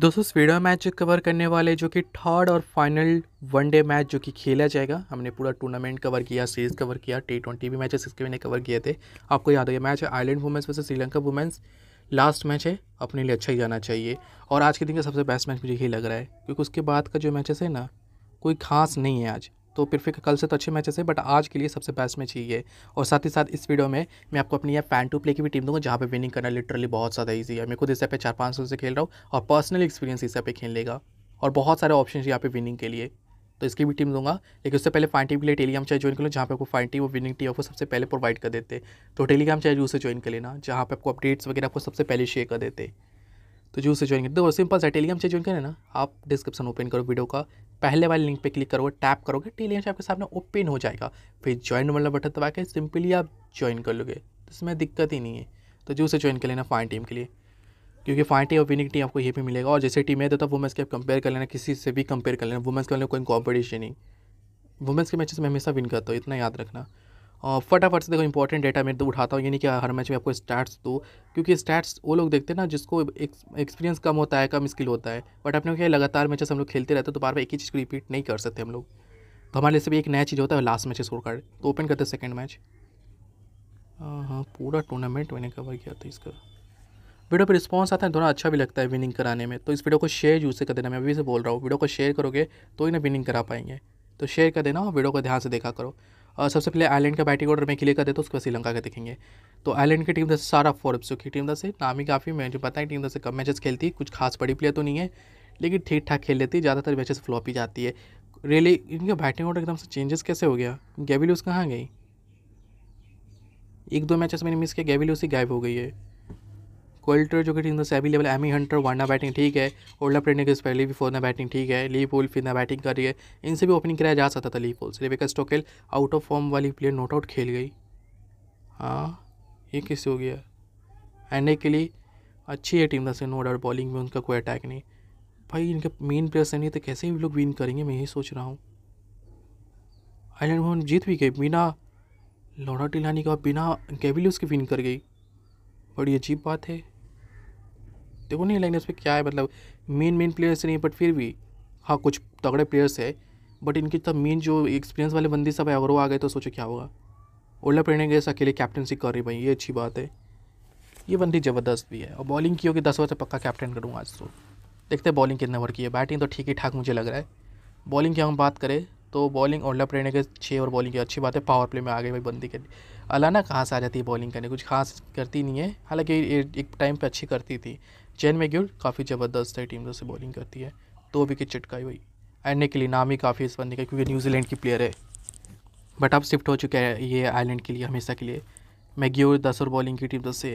दोस्तों स्वीडा match cover करने वाले जो कि थर्ड और फाइनल वनडे मैच जो कि खेला जाएगा हमने पूरा टूर्नामेंट कवर किया सीरीज कवर किया टी ट्वेंटी भी मैचेस इसके मैंने कवर किए थे आपको याद हो गया मैच है आयरलैंड वुमेंस वैसे श्रीलंका वुमेंस लास्ट मैच है अपने लिए अच्छा ही जाना चाहिए और आज के दिन का सबसे बेस्ट मैच मुझे यही लग रहा है क्योंकि उसके बाद का जो मैचेस है ना कोई खास नहीं है आज तो फिर फिर कल से तो अच्छे मैचेस है बट आज के लिए सबसे बेस्ट मैच ही है और साथ ही साथ इस वीडियो में मैं आपको अपनी यह पैन टू प्ले की भी टीम दूंगा जहाँ पे विनिंग करना लिटरली बहुत ज़्यादा ईजी है मैं खुद इस पे चार पाँच सौ से खेल रहा हूँ और पर्सनल एक्सपीरियंस इस पे खेल लेगा और बहुत सारे ऑप्शन यहाँ पे विनिंग के लिए तो इसकी भी टीम दूंगा लेकिन उससे पहले फाइन टीम के लिए टेलीग्राम चाहे ज्वाइन कर लो जहाँ पे आपको फाइन टीम और विनिंग टीम आपको सबसे पहले प्रोवाइड कर देते तो टेलीग्राम चाहे जूस से ज्वाइन कर लेना जहाँ पे आपको अपडेट्स वगैरह आपको सबसे पहले शेयर कर देते तो जूस से ज्वाइन कर दो सिंपल सा टेलीग्राम चाहे ज्वाइन ना आप डिस्क्रिप्शन ओपन करो वीडियो का पहले वाले लिंक पे क्लिक करोगे टैप करोगे चैनल आपके सामने ओपन हो जाएगा फिर ज्वाइन वाला मतलब बटन दबा के सिंपली आप ज्वाइन कर लोगे तो इसमें दिक्कत ही नहीं है तो जो उसे ज्वाइन कर लेना फाइन टीम के लिए क्योंकि फाइन टीम और विनिंग टीम आपको ये भी मिलेगा और जैसे टीम है तो तब वुमेंस के आप कंपेयर कर लेना किसी से भी कंपेयर कर लेना वुमेंस के लिए कोई कॉम्पिटिशन नहीं वुमेंस के मैचेस में हमेशा विन करता हूँ इतना याद रखना फटाफट से देखो इंपॉर्टेंट डेटा मैं तो उठाता हूँ यानी कि हर मैच में आपको स्टैट्स दो क्योंकि स्टैट्स वो लोग देखते हैं ना जिसको एक्सपीरियंस कम होता है कम स्किल होता है बट अपने क्या लगातार मैचेस हम लोग खेलते रहते हैं तो बार बार एक ही चीज़ को रिपीट नहीं कर सकते हम लोग तो हमारे लिए से भी एक नया चीज़ होता है लास्ट मैच स्कोर कार्ड तो ओपन करते हैं सेकेंड मैच हाँ, हाँ पूरा टूर्नामेंट मैंने कवर किया था इसका वीडियो पर रिस्पॉन्स आता है थोड़ा अच्छा भी लगता है विनिंग कराने में तो इस वीडियो को शेयर यूज से कर देना मैं अभी से बोल रहा हूँ वीडियो को शेयर करोगे तो ही ना विनिंग करा पाएंगे तो शेयर कर देना और वीडियो को ध्यान से देखा करो सबसे पहले आयलैंड का बैटिंग ऑर्डर मैं क्लियर कर देता तो हूँ उसके बाद श्रीलंका का देखेंगे तो आयलैंड की टीम दस सारा फोर्ब्स की टीम दस नाम ही काफ़ी मैं जो पता है टीम से कम मैचेस खेलती है कुछ खास बड़ी प्लेयर तो नहीं है लेकिन ठीक ठाक खेल लेती है ज़्यादातर मैचेस फ्लॉप ही जाती है रियली इनका बैटिंग ऑर्डर एकदम से चेंजेस कैसे हो गया गैविल्यूस कहाँ गई एक दो मैचेस मैंने मिस किया गैविल्यूस ही गायब हो गई है कोल्टर जो कि टीम से अवेलेबल एमी हंटर वरना बैटिंग ठीक है ओल्डा प्लेयर के पहले भी फोरना बैटिंग ठीक है ली पुल फिर ना बैटिंग कर रही है इनसे भी ओपनिंग कराया जा सकता था ली पुल से बिकॉज टोकेल आउट ऑफ फॉर्म वाली प्लेयर नोट आउट खेल गई हाँ ये किससे हो गया एंड के लिए अच्छी है टीम से नो डाउट बॉलिंग में उनका कोई अटैक नहीं भाई इनके मेन प्लेयर्स नहीं तो कैसे भी लोग विन करेंगे मैं यही सोच रहा हूँ आयलैंड मोहन जीत भी गई बिना लौड़ा टिलानी का बिना कैबिल्यूस के विन कर गई बड़ी अजीब बात है देखो नहीं लाइनर्स पे क्या है मतलब मेन मेन प्लेयर्स नहीं बट फिर भी हाँ कुछ तगड़े प्लेयर्स है बट इनकी तब तो मेन जो एक्सपीरियंस वाले बंदी सब है अगर वो आ गए तो सोचो क्या होगा ओला पेनेगेस अकेले कैप्टनसी कर रही भाई ये अच्छी बात है ये बंदी ज़बरदस्त भी है और बॉलिंग की होगी दस बजे से पक्का कैप्टन करूँगा आज तो देखते हैं बॉलिंग कितने ओवर की है बैटिंग तो ठीक ही ठाक मुझे लग रहा है बॉलिंग की हम बात करें तो बॉलिंग ओला प्रेरणा के छः ओवर बॉलिंग की अच्छी बात है पावर प्ले में आ गई भाई बंदी के अलाना कहाँ से आ जाती है बॉलिंग करने कुछ खास करती नहीं है हालांकि एक टाइम पर अच्छी करती थी जैन मेग्यूल काफ़ी ज़बरदस्त है टीम से बॉलिंग करती है दो विकेट चटकाई हुई एंड के लिए नाम ही काफ़ी इस बंदी का क्योंकि न्यूजीलैंड की प्लेयर है बट अब शिफ्ट हो चुका है ये आयरलैंड के लिए हमेशा के लिए मैग्योर दस और बॉलिंग की टीम से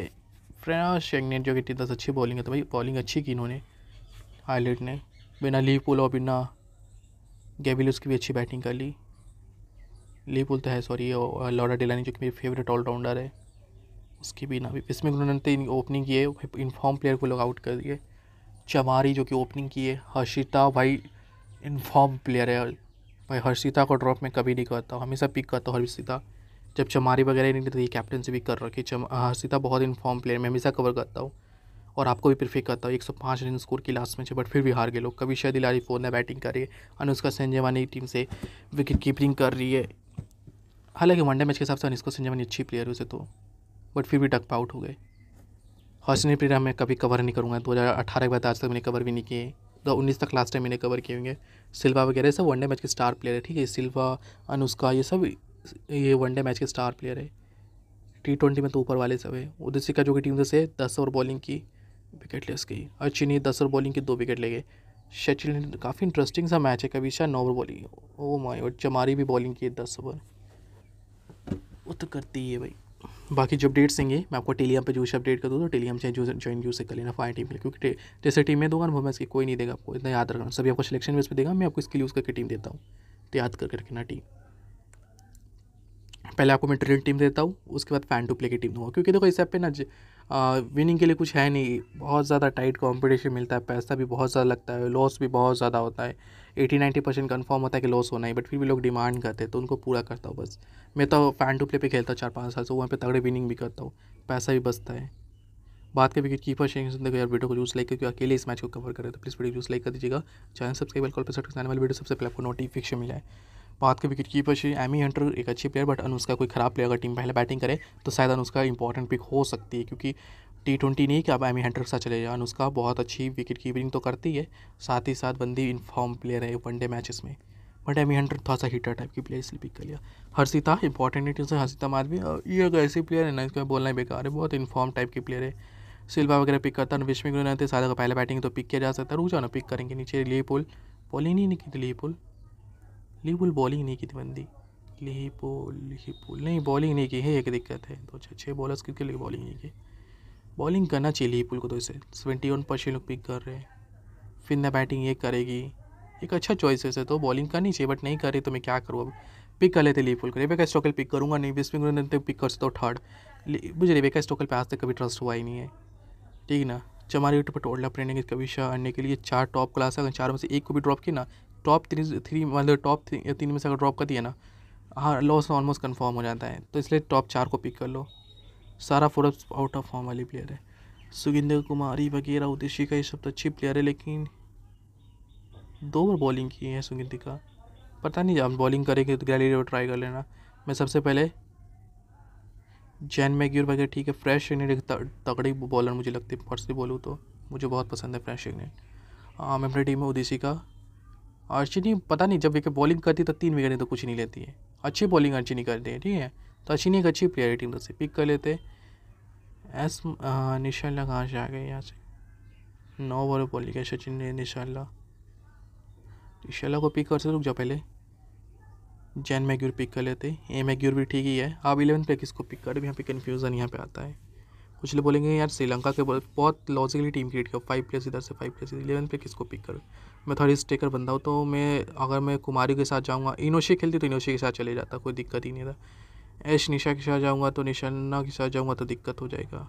फ्रेना इंग्लैंड जो कि टीम दस अच्छी बॉलिंग है तो भाई बॉलिंग अच्छी की इन्होंने आयरलैंड ने बिना ली पुल और बिना गेविल की भी अच्छी बैटिंग कर ली ली पुल तो है सॉरी लॉडा डिलानी जो कि मेरी फेवरेट ऑलराउंडर है उसके बिना भी इसमें उन्होंने ओपनिंग किए इनफॉर्म प्लेयर को लोग आउट कर दिए चमारी जो कि ओपनिंग की है हर्षिता भाई इनफॉर्म प्लेयर है भाई हर्षिता को ड्रॉप में कभी नहीं करता हमेशा पिक करता हूँ हर्षिता जब चमारी वगैरह नहीं रहती कैप्टन से भी कर रखी चम हर्षिता बहुत इन्फॉर्म प्लेयर मैं हमेशा कवर करता हूँ और आपको भी प्रिफेक्ट करता हूँ एक सौ पाँच रन स्कोर की लास्ट मैच है बट फिर भी हार गए लोग कभी शायद लारी फोर ने बैटिंग कर रही है अनुष्का संजयवानी टीम से विकेट कीपिंग कर रही है हालांकि वनडे मैच के हिसाब से अनुष्का संजयवानी अच्छी प्लेयर है उसे तो बट फिर भी डक आउट हो गए हौसने प्रेरा मैं कभी कवर नहीं करूँगा दो हज़ार अठारह के बाद आज तक मैंने कवर भी नहीं किए दो उन्नीस तक लास्ट टाइम मैंने कवर किए होंगे सिल्वा वगैरह सब वनडे मैच के स्टार प्लेयर है ठीक है सिल्वा अनुष्का ये सब ये वनडे मैच के स्टार प्लेयर है टी ट्वेंटी में तो ऊपर वाले सब है उदय का जो कि टीम से दस ओवर बॉलिंग की विकेट लेस गई और चीनी दस ओवर बॉलिंग की दो विकेट ले गए शचिल ने काफ़ी इंटरेस्टिंग सा मैच है कभी शायद नौ ओवर बॉलिंग ओ माई और चमारी भी बॉलिंग की दस ओवर वो तो करती है भाई बाकी जो अपडेट्स होंगे मैं आपको टेलीग्राम पे जूस अपडेट कर दूँ तो टेलीग्राम चाहे जो ज्वाइन जूस से कर लेना फाइन टीम के क्योंकि जैसे टीम में दूंगा ना मैं इसकी कोई नहीं देगा आपको इतना याद रखना सभी आपको सिलेक्शन बेस पे देगा मैं आपको इसके लिए यूज़ करके टीम देता हूँ तो याद कर करके रखना टीम पहले आपको मैं ट्रेन टीम देता हूँ उसके बाद फैन टू प्ले की टीम दूंगा क्योंकि देखो इस ऐप ना विनिंग के लिए कुछ है नहीं बहुत ज़्यादा टाइट कॉम्पिटिशन मिलता है पैसा भी बहुत ज़्यादा लगता है लॉस भी बहुत ज़्यादा होता है एटी नाइन्टी परसेंट कन्फर्म होता है कि लॉस होना ही बट फिर भी लोग डिमांड करते हैं तो उनको पूरा करता हूँ बस मैं तो फैन टू प्ले पे खेलता हूँ चार पाँच साल से वहाँ पे तगड़े विनिंग भी करता हूँ पैसा भी बचता है बात के विकेट कीपर शेयर यार वीडियो को जूस लाइक करके अकेले इस मैच को कवर करें तो प्लीज़ वीडियो जूस लाइक कर दीजिएगा चैनल सब्सक्राइब कॉल पर करने वाले वीडियो सबसे पहले आपको नोटिफिकेशन मिला है बात के wicket keeper Shri Amy Hunter एक अच्छी प्लेयर बट अनुष्का कोई खराब प्लेयर अगर टीम पहले बैटिंग करे तो शायद अनुष्का इंपॉर्टेंट पिक हो सकती है क्योंकि टी ट्वेंटी नहीं कि अब एमी हंटर सा चले जाए अनुष्का बहुत अच्छी विकेट कीपिंग तो करती है साथ ही साथ बंदी इनफॉर्म प्लेयर है वनडे मैचेस में बट एमी हंटर थोड़ा सा हीटर टाइप की प्लेयर इसलिए पिक कर लिया हर्षिता इंपॉर्टेंट है टीम हर्षिता माधवी ये अगर ऐसी प्लेयर है ना इसमें बोलना ही बेकार है बहुत इनफॉर्म टाइप की प्लेयर है सिल्वा वगैरह पिक करता है विश्व में रहते सारे का पहले बैटिंग तो पिक किया जा सकता है रुक जाओ ना पिक करेंगे नीचे ली पुल बॉलिंग नहीं की थी ली पुल ली पुल बॉलिंग नहीं की थी बंदी ली पुल ली पुल नहीं बॉलिंग नहीं की है एक दिक्कत है तो अच्छे अच्छे बॉलर्स क्योंकि बॉलिंग नहीं की बॉलिंग करना चाहिए लिवरपूल को तो इसे सेवेंटी वन परसेंट लोग पिक कर रहे हैं फिर ना बैटिंग ये करेगी एक अच्छा चॉइस है इसे तो बॉलिंग करनी चाहिए बट नहीं कर रही तो मैं क्या करूँ अब पिक कर लेते लिवरपूल को रेबेका स्टोकल पिक करूँगा नहीं पिंग पिक तो कर सकते हो थर्ड मुझे रेबेका स्टोकल पे आज तक कभी ट्रस्ट हुआ ही नहीं है ठीक ना चमारी यूट्यूब पर टोटल कभी शाह आने के लिए चार टॉप क्लास अगर चार में से एक को भी ड्रॉप किया ना टॉप थ्री थ्री मतलब टॉप तीन में से अगर ड्रॉप कर दिया ना हाँ लॉस ऑलमोस्ट कन्फर्म हो जाता है तो इसलिए टॉप चार को पिक कर लो सारा फोरब्स आउट ऑफ फॉर्म वाली प्लेयर है सुगिंदर कुमारी वगैरह का ये सब तो अच्छी प्लेयर है लेकिन दो बार बॉलिंग की है सुगिंदी का पता नहीं जब बॉलिंग करेंगे तो गैलरी ट्राई कर लेना मैं सबसे पहले जैन मैग्यूर वगैरह ठीक है फ्रेश एक तगड़ी बॉलर मुझे लगती है फर्स्टली बोलूँ तो मुझे बहुत पसंद है फ्रेश इनिंग हाँ, मैं अपनी टीम में उदेशी का अर्चिनी पता नहीं जब विकेट बॉलिंग करती तो तीन विकेट तो कुछ नहीं लेती है अच्छी बॉलिंग अर्चिनी करती है ठीक है तो अच्छी नहीं एक अच्छी प्लेयर टीम से पिक कर लेते एस निशाला कहाँ से आ गए यहाँ से नौ बॉल बॉल लिखा सचिन ने निशाला निशाला को पिक कर से रुक जाओ पहले जैन मैग्यूर पिक कर लेते ए मैग्यूर भी ठीक ही है आप इलेवन पे किसको पिक कर यहाँ पे कन्फ्यूज़न यहाँ पे आता है कुछ लोग बोलेंगे यार श्रीलंका के बहुत लॉजिकली टीम क्रिएट कर फाइव प्लेस इधर से फाइव प्लेस इलेवन पे किसको पिक करो मैं थोड़ी स्टेकर बंदा हूँ तो मैं अगर मैं कुमारी के साथ जाऊँगा इनोशी खेलती तो इनोशी के साथ चले जाता कोई दिक्कत ही नहीं था ऐश निशा के साथ जाऊँगा तो निशाना के साथ जाऊँगा तो दिक्कत हो जाएगा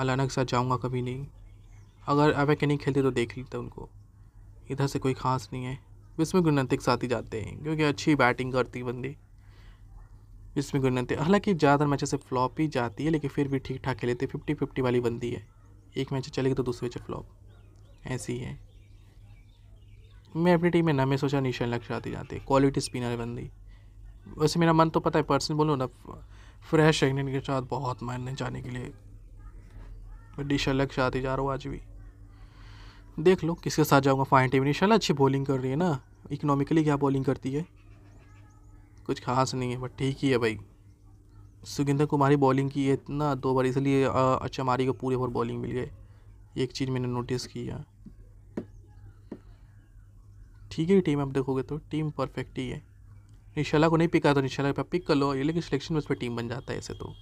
आलाना के साथ जाऊँगा कभी नहीं अगर अब के नहीं खेलते तो देख लेते उनको इधर से कोई ख़ास नहीं है विस्मय गुनते के साथ ही जाते हैं क्योंकि अच्छी बैटिंग करती बंदी विस्मय गुनते हालांकि ज़्यादातर मैचेस से फ्लॉप ही जाती है लेकिन फिर भी ठीक ठाक खेले फिफ्टी फिफ्टी वाली बंदी है एक मैच चलेगी तो दूसरे मैच फ्लॉप ऐसी है मैं अपनी टीम में न मैं सोचा निशान लक्ष्य आती जाते क्वालिटी स्पिनर बंदी वैसे मेरा मन तो पता है पर्सनल बोलो ना फ्रेश है के साथ बहुत मन जाने के लिए डिश अलग से आती जा रहा हूँ आज भी देख लो किसके साथ जाऊँगा फाइन टीम इन अच्छी बॉलिंग कर रही है ना इकोनॉमिकली क्या बॉलिंग करती है कुछ खास नहीं है बट ठीक ही है भाई सुगिंदर कुमारी बॉलिंग की है इतना दो बार इसलिए अच्छा मारी को पूरे ओवर बॉलिंग मिल गए एक चीज़ मैंने नोटिस की है ठीक है टीम आप देखोगे तो टीम परफेक्ट ही है निशाला को नहीं पिक तो निशाला पे पिक कर लो ये लेकिन सिलेक्शन में उस पर टीम बन जाता है ऐसे तो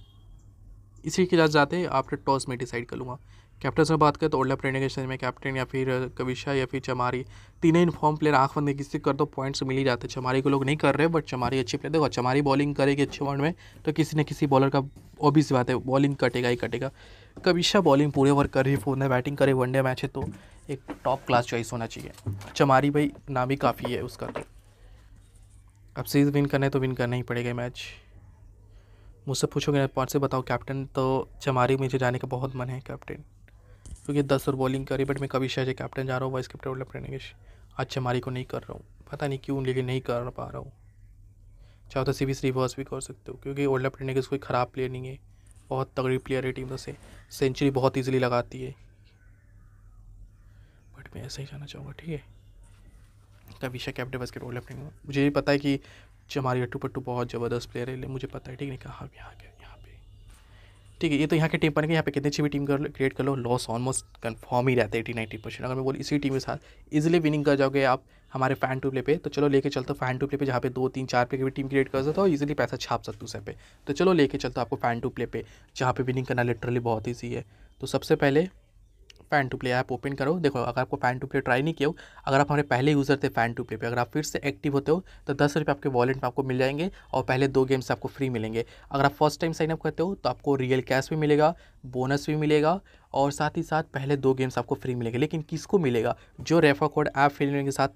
इसी के साथ जाते हैं आफ्टर टॉस में डिसाइड कर लूँगा कैप्टन से बात करें तो ओल्डअप रेनेगेशन में कैप्टन या फिर कविशा या फिर चमारी तीनों इनफॉर्म प्लेयर आँख बंद किसी कर दो पॉइंट्स मिल ही जाते हैं चमारी को लोग नहीं कर रहे बट चमारी अच्छी प्लेयर देखो चमारी बॉलिंग करेगी अच्छे वर्ड में तो किसी न किसी बॉलर का ओबीस बात है बॉलिंग कटेगा ही कटेगा कविशा बॉलिंग पूरे ओवर कर रही फोन बैटिंग करे वनडे मैच है तो एक टॉप क्लास चॉइस होना चाहिए चमारी भाई नाम ही काफ़ी है उसका तो अब सीरीज़ विन करना है तो विन करना ही पड़ेगा मैच मुझसे पूछोगे पॉइंट से बताओ कैप्टन तो चमारी मुझे जाने का बहुत मन है कैप्टन क्योंकि दस और बॉलिंग करी बट मैं कभी शायद कैप्टन जा रहा हूँ वाइस कैप्टन वाले करने आज चमारी को नहीं कर रहा हूँ पता नहीं क्यों लेकिन नहीं कर पा रहा हूँ चाहो तो सीरीज रिवर्स भी कर सकते हो क्योंकि ओल्ड अपने कोई ख़राब प्लेयर नहीं है बहुत तगड़ी प्लेयर है टीम से सेंचुरी बहुत ईजिली लगाती है बट मैं ऐसे ही जाना चाहूँगा ठीक है कविशा कैप्टन के रोल अपने मुझे ये पता है कि जो हमारी अट्टू पट्टू बहुत ज़बरदस्त प्लेयर है मुझे पता है ठीक है कहाँ यहाँ के यहाँ पे ठीक है ये तो यहाँ की टीम पर यहाँ पे कितनी अच्छी भी टीम कर क्रिएट कर लो लॉस ऑलमोस्ट कन्फर्म ही रहता है एटी नाइन्टी परसेंट अगर मैं बोल इसी टीम के साथ इजिली विनिंग कर जाओगे आप हमारे फैन टू प्ले पे तो चलो लेके चलते फैन टू प्ले पे जहाँ पे दो तीन चार प्ले की टीम क्रिएट कर सकते हो इजिली पैसा छाप सकते हो सब पे तो चलो लेके चलते आपको फैन टू प्ले पे जहाँ पे विनिंग करना लिटरली बहुत ईजी है तो सबसे पहले fan to play app open करो देखो अगर आपको फ़ैन टू प्ले ट्राई नहीं किया हो अगर आप हमारे पहले यूज़र थे फ़ैन टू प्ले पे अगर आप फिर से एक्टिव होते हो तो दस रुपये आपके वॉलेट में आपको मिल जाएंगे और पहले दो गेम्स आपको फ्री मिलेंगे अगर आप फर्स्ट टाइम साइनअप करते हो तो आपको रियल कैश भी मिलेगा बोनस भी मिलेगा और साथ ही साथ पहले दो गेम्स आपको फ्री मिलेंगे लेकिन किसको मिलेगा जो रेफर कोड ऐप फिलने के साथ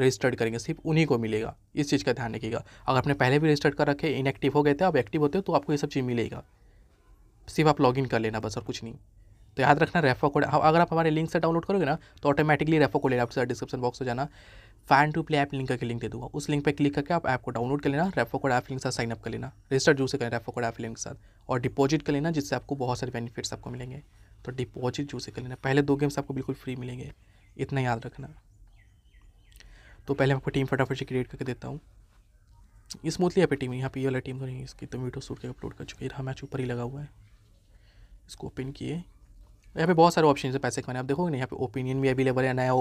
रजिस्टर्ड करेंगे सिर्फ उन्हीं को मिलेगा इस चीज़ का ध्यान रखिएगा अगर आपने पहले भी रजिस्टर्ड कर रखे इनएक्टिव हो गए थे अब एक्टिव होते हो तो आपको ये सब चीज़ मिलेगा सिर्फ आप लॉगिन कर लेना बस और कुछ नहीं तो याद रखना रेफो कोड अगर आप हमारे लिंक से डाउनलोड करोगे ना तो ऑटोमेटिकली रेफो कोड लेना आपके डिस्क्रिप्शन बॉक्स में जाना fan to play app link करके लिंक दे दूंगा उस लिंक पर क्लिक करके आप ऐप को डाउनलोड कर लेना रेफो कोड ऐप लिंक के साथ साइन अप कर लेना रजिस्टर जू करें रेफो कोड ऐप लिंक के साथ और डिपॉजिट कर लेना जिससे आपको बहुत सारे बेनिफिट्स आपको मिलेंगे तो डिपॉजिट जूस कर लेना पहले दो गेम्स आपको बिल्कुल फ्री मिलेंगे इतना याद रखना तो पहले आपको टीम फटाफट से क्रिएट करके देता हूँ स्मूथली यहाँ पे टीम यहाँ पे ये वाला टीम तो नहीं इसकी तो वीडियो शूट के अपलोड कर चुके हैं मैच ऊपर ही लगा हुआ है इसको ओपन किए यहाँ पे बहुत सारे ऑप्शन है पैसे कमाने आप देखोगे ना यहाँ पे ओपिनियन भी अवेलेबल है नया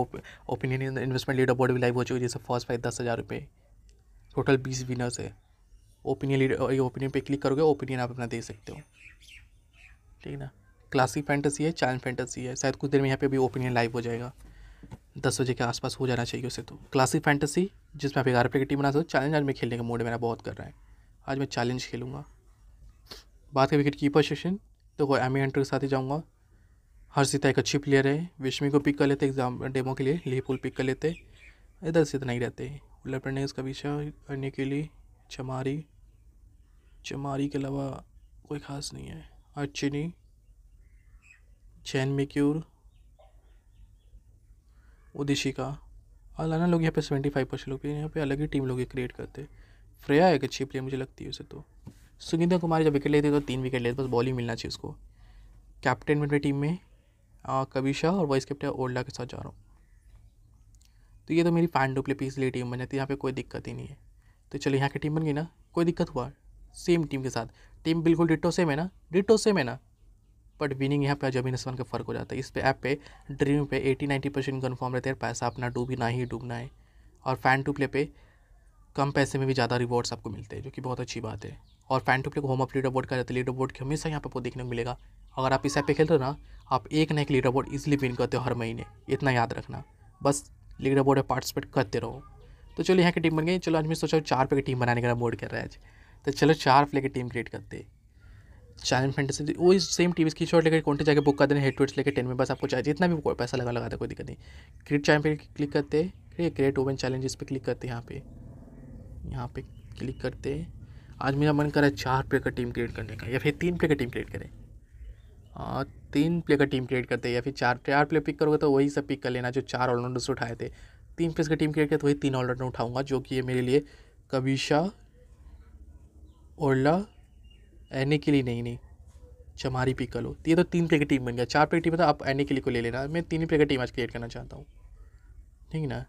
ओपिनियन इन्वेस्टमेंट लीडर बोर्ड भी लाइव हो चुकी है जैसे फर्स्ट फाइव दस हज़ार रुपये टोटल बीस विनर्स है ओपिनियन लीडर ये ओपिनियन पे क्लिक करोगे ओपिनियन आप अपना दे सकते हो ठीक है ना क्लासिक फैंटेसी है चाइल्ड फैंटेसी है शायद कुछ देर में यहाँ पे अभी ओपिनियन लाइव हो जाएगा दस बजे के आसपास हो जाना चाहिए उसे तो क्लासिक फैंटेसी जिसमें आप ग्यारह प्लेट टीम बना सकते हो चैलेंज आज मैं खेलने का मूड मेरा बहुत कर रहा है आज मैं चैलेंज खेलूँगा बात करें wicket keeper session M A entry के साथ ही जाऊँगा हर्षिता एक अच्छी प्लेयर है विश्मी को पिक कर लेते एग्जाम डेमो के लिए लीपुल पिक कर लेते इधर से तो नहीं रहते उल्लर ने उसका पीछा करने के लिए चमारी चमारी के अलावा कोई ख़ास नहीं है अर्चिनी चैन मिक्यूर उदिशिका और लाना लोग यहाँ पे सेवेंटी फाइव परसेंट लोग यहाँ पे अलग ही टीम लोग क्रिएट करते फ्रेया एक अच्छी प्लेयर मुझे लगती है उसे तो सुगिंदर कुमारी जब विकेट लेते तो तीन विकेट लेते बस बॉल ही मिलना चाहिए उसको कैप्टन मेरे टीम में कभी शाह और वाइस कैप्टन ओल्डा के साथ जा रहा हूँ तो ये तो मेरी फैन डुप्ले पीस लिए टीम बन जाती है यहाँ पर कोई दिक्कत ही नहीं है तो चलो यहाँ की टीम बन गई ना कोई दिक्कत हुआ सेम टीम के साथ टीम बिल्कुल डिटो सेम है ना डिटो सेम है ना बट विनिंग यहाँ पे जमीन आसमान का फ़र्क हो जाता है इस पे ऐप पे ड्रीम पे एटी नाइन्टी परसेंट कन्फर्म रहते हैं पैसा अपना डूबना ही डूबना है और फैन टू प्ले पे कम पैसे में भी ज़्यादा रिवॉर्ड्स आपको मिलते हैं जो कि बहुत अच्छी बात है और फैन टू प्ले को होम ऑफ लीडर बोर्ड कहा जाता है लीडर बोर्ड के हमेशा यहाँ पर आपको देखने को मिलेगा अगर आप इस ऐप पर खेल रहे हो ना आप एक ना एक लीडर बोर्ड ईजिली विन करते हो हर महीने इतना याद रखना बस लीडर बोर्ड में पार्टिसिपेट करते रहो तो चलो यहाँ की टीम बन गई चलो आज मैं सोचा चार प्ले की टीम बनाने का बोर्ड कर रहा है आज तो चलो चार प्ले की टीम क्रिएट करते चैलेंज फैंटेसी वो सेम टीम इसकी शॉट लेकर कौनटे जाकर बुक कर देने हेड लेकर टेन में बस आपको चाहिए जितना भी पैसा लगा लगाता कोई दिक्कत नहीं क्रिएट चाइम पे क्लिक करते क्रिएट ओवन चैलेंज इस पर क्लिक करते यहाँ पे यहाँ पे क्लिक करते आज मेरा मन कर रहा है चार प्लेयर का टीम क्रिएट करने का या फिर तीन प्लेयर का टीम क्रिएट करें आ, तीन प्लेयर का टीम क्रिएट करते या फिर चार चार प्लेयर पिक करोगे तो वही सब पिक कर लेना जो चार ऑलराउंडर्स उठाए थे तीन प्लेयर का टीम क्रिएट किया तो वही तीन ऑलराउंडर उठाऊंगा जो कि ये मेरे लिए कविशा ओरला एने के लिए नहीं नहीं चमारी पिक कर लो तो ये तो तीन प्लेयर की टीम बन गया चार प्लेयर टीम है तो आप एने के लिए को ले लेना मैं तीन प्लेयर की टीम आज क्रिएट करना चाहता हूँ ठीक है ना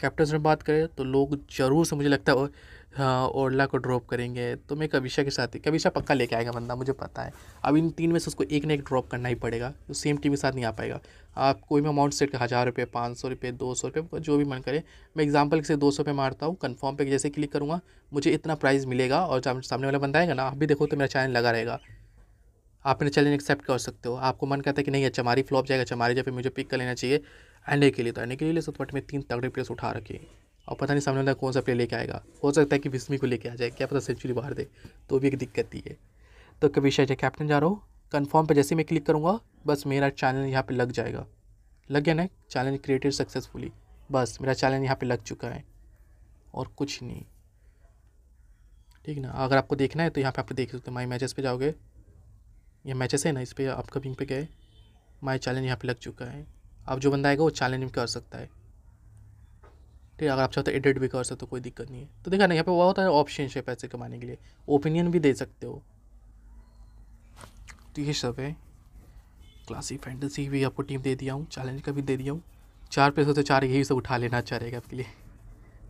कैप्टन में बात करें तो लोग जरूर से मुझे लगता है हाँ ओरला को ड्रॉप करेंगे तो मैं कविशा के साथ ही कविशा पक्का लेके आएगा बंदा मुझे पता है अब इन तीन में से उसको एक ना एक ड्रॉप करना ही पड़ेगा तो सेम टीम के साथ नहीं आ पाएगा आप कोई भी अमाउंट सेट कर हज़ार रुपये पाँच सौ रुपये दो सौ रुपये जो भी मन करे मैं एग्जाम्पल से दो सौ रुपये मारता हूँ कन्फर्म पे जैसे क्लिक करूँगा मुझे इतना प्राइज़ मिलेगा और सामने वाला बंदा आएगा ना आप भी देखो तो मेरा चैनल लगा रहेगा आप मेरे चैलेंज एक्सेप्ट कर सकते हो आपको मन करता है कि नहीं अच्छा हमारी फ्लॉप जाएगा अच्छा हमारे जब मुझे पिक कर लेना चाहिए एंड के लिए तो आने के लिए ले सकते में तीन तगड़े प्लेयर्स उठा रखे और पता नहीं सामने वाला कौन सा प्लेयर लेके आएगा हो सकता है कि विस्मी को लेके आ जाए क्या पता सेंचुरी बाहर दे तो भी एक दिक्कत ही है तो कभी शायद कैप्टन जा रहा हूँ कन्फर्म पर जैसे मैं क्लिक करूँगा बस मेरा चैनल यहाँ पर लग जाएगा लग गया ना चैलेंज क्रिएटेड सक्सेसफुली बस मेरा चैलेंज यहाँ पर लग चुका है और कुछ नहीं ठीक ना अगर आपको देखना है तो यहाँ पर आप देख सकते हो माई मैचेस पर जाओगे ये मैचेस है ना इस पर अपकमिंग पे गए माई चैलेंज यहाँ पे लग चुका है आप जो बंदा आएगा वो चैलेंज भी कर सकता है ठीक है अगर आप चाहते हो एडिट तो भी कर सकते हो कोई दिक्कत नहीं है तो देखा ना यहाँ पे बहुत सारे ऑप्शन है पैसे कमाने के लिए ओपिनियन भी दे सकते हो तो ये सब है क्लासी फैंटेसी भी आपको टीम दे दिया हूँ चैलेंज का भी दे दिया हूँ चार पैसे तो चार यही सब उठा लेना अच्छा रहेगा आपके लिए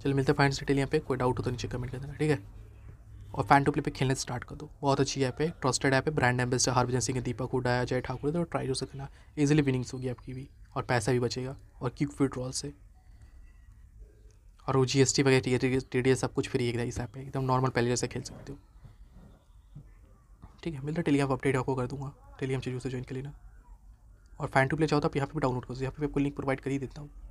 चलो मिलते हैं से डिटेल यहाँ पे कोई डाउट हो तो नीचे कमेंट कर देना ठीक है और फैन टू प्ले पे खेलने स्टार्ट कर दो बहुत अच्छी ऐप है ट्रस्टेड ऐप है ब्रांड एम्बेसडर हरभजन सिंह दीपक हुडा अजय ठाकुर तो ट्राई हो तो सकना ईजिली विनिंग्स होगी आपकी भी और पैसा भी बचेगा और क्विक विड्रॉल से और वो जी एस टी वगैरह टी डी एस सब कुछ फ्री है इस ऐप में एकदम नॉर्मल पहले जैसे खेल सकते हो ठीक है मिलता है टेलीग्राम अपडेट आपको कर दूंगा टेलीग्राम से जूसे ज्वाइन कर लेना और फैन टू प्ले चाहो तो आप यहाँ पे भी डाउनलोड दो यहाँ पे आपको लिंक प्रोवाइड कर ही देता हूँ